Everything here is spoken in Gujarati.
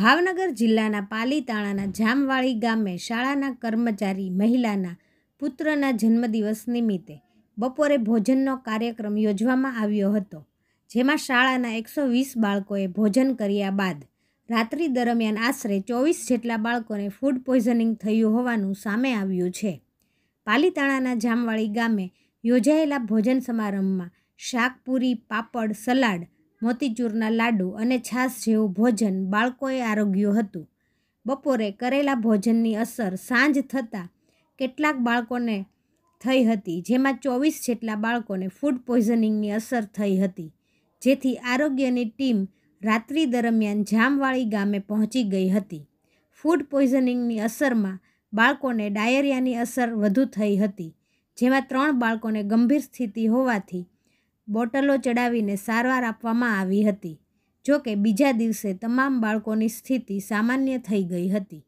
ભાવનગર જિલ્લાના પાલીતાણાના જામવાળી ગામે શાળાના કર્મચારી મહિલાના પુત્રના જન્મદિવસ નિમિત્તે બપોરે ભોજનનો કાર્યક્રમ યોજવામાં આવ્યો હતો જેમાં શાળાના એકસો વીસ બાળકોએ ભોજન કર્યા બાદ રાત્રિ દરમિયાન આશરે ચોવીસ જેટલા બાળકોને ફૂડ પોઈઝનિંગ થયું હોવાનું સામે આવ્યું છે પાલીતાણાના જામવાળી ગામે યોજાયેલા ભોજન સમારંભમાં શાકપુરી પાપડ સલાડ મોતીચૂરના લાડુ અને છાશ જેવું ભોજન બાળકોએ આરોગ્યું હતું બપોરે કરેલા ભોજનની અસર સાંજ થતાં કેટલાક બાળકોને થઈ હતી જેમાં ચોવીસ જેટલા બાળકોને ફૂડ પોઈઝનિંગની અસર થઈ હતી જેથી આરોગ્યની ટીમ રાત્રિ દરમિયાન જામવાળી ગામે પહોંચી ગઈ હતી ફૂડ પોઈઝનિંગની અસરમાં બાળકોને ડાયરિયાની અસર વધુ થઈ હતી જેમાં ત્રણ બાળકોને ગંભીર સ્થિતિ હોવાથી બોટલો ચડાવીને સારવાર આપવામાં આવી હતી જોકે બીજા દિવસે તમામ બાળકોની સ્થિતિ સામાન્ય થઈ ગઈ હતી